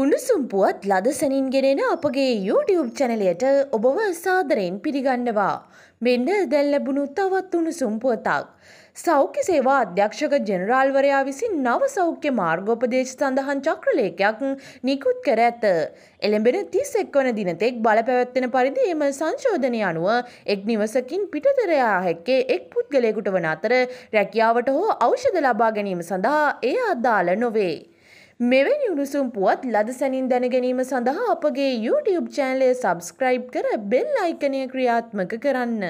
උණුසුම් පුවත් ලදසනින් ගෙනෙන අපගේ YouTube චැනලයට ඔබව සාදරයෙන් පිළිගන්නවා. මෙන්න දැල් ලැබුණු තවත් උණුසුම් පුවතක්. සෞඛ්‍ය සේවා අධ්‍යක්ෂක ජෙනරාල්වරයා විසින් නව සෞඛ්‍ය මාර්ගෝපදේශ සඳහන් චක්‍රලේඛයක් නිකුත් කර ඇත. එළඹෙන 31 වන දිනතෙක් බලපැවැත්වෙන පරිදි එම සංශෝධනය අනුව එක් නිවසකින් පිටතර යා හැක්කේ එක් පුද්ගලයෙකුට වන අතර රැකියාවට හෝ ඖෂධ ලබා ගැනීම සඳහා එය අදාළ නොවේ. මෙවැනි උණුසුම් පුවත් ලදසැනින් දැනගැනීම සඳහා අපගේ YouTube චෑනලය සබස්ක්‍රයිබ් කර බෙල් අයිකනය ක්‍රියාත්මක කරන්න.